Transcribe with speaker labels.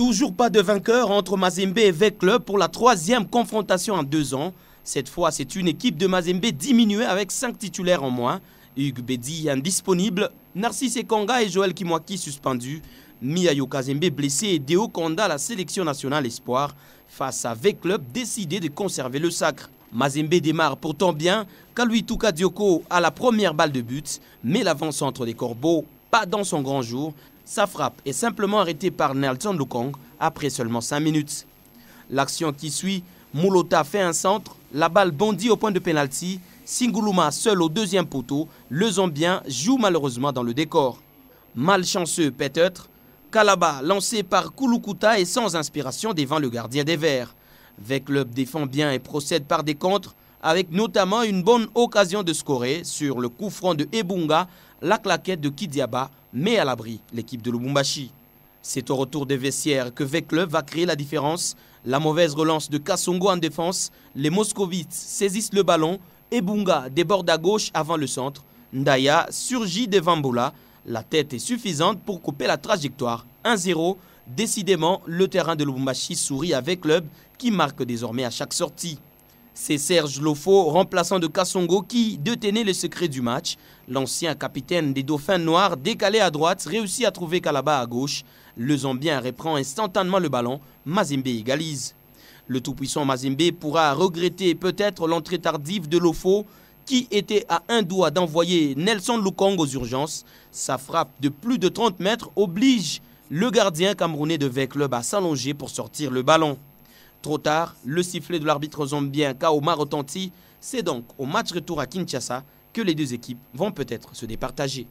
Speaker 1: Toujours pas de vainqueur entre Mazembe et V-Club pour la troisième confrontation en deux ans. Cette fois, c'est une équipe de Mazembe diminuée avec cinq titulaires en moins. Hugues Bedi indisponible, Narcisse Konga et Joël Kimwaki suspendus, Miyayo Kazembe blessé et Deo Konda la sélection nationale espoir face à V-Club décidé de conserver le sacre. Mazembe démarre pourtant bien, Kaluituka Dioko a la première balle de but, mais l'avance entre les Corbeaux, pas dans son grand jour, sa frappe est simplement arrêtée par Nelson Lukong après seulement 5 minutes. L'action qui suit, Moulota fait un centre, la balle bondit au point de pénalty, Singuluma seul au deuxième poteau, le Zambien joue malheureusement dans le décor. Malchanceux peut-être, Kalaba lancé par Kulukuta est sans inspiration devant le gardien des Verts. Veclub défend bien et procède par des contres, avec notamment une bonne occasion de scorer sur le coup franc de Ebunga, la claquette de Kidiaba met à l'abri l'équipe de Lubumbashi. C'est au retour des vestiaires que V-Club va créer la différence. La mauvaise relance de Kassongo en défense, les Moscovites saisissent le ballon, Ebunga déborde à gauche avant le centre, Ndaya surgit devant Bola, la tête est suffisante pour couper la trajectoire 1-0. Décidément, le terrain de Lubumbashi sourit à Club qui marque désormais à chaque sortie. C'est Serge Lofo, remplaçant de Kassongo, qui détenait le secret du match. L'ancien capitaine des Dauphins Noirs, décalé à droite, réussit à trouver Kalaba à gauche. Le Zambien reprend instantanément le ballon. Mazembe égalise. Le tout-puissant Mazembe pourra regretter peut-être l'entrée tardive de Lofo, qui était à un doigt d'envoyer Nelson Lukong aux urgences. Sa frappe de plus de 30 mètres oblige le gardien camerounais de V-Club à s'allonger pour sortir le ballon. Trop tard, le sifflet de l'arbitre zombien Kaoma retentit. C'est donc au match retour à Kinshasa que les deux équipes vont peut-être se départager.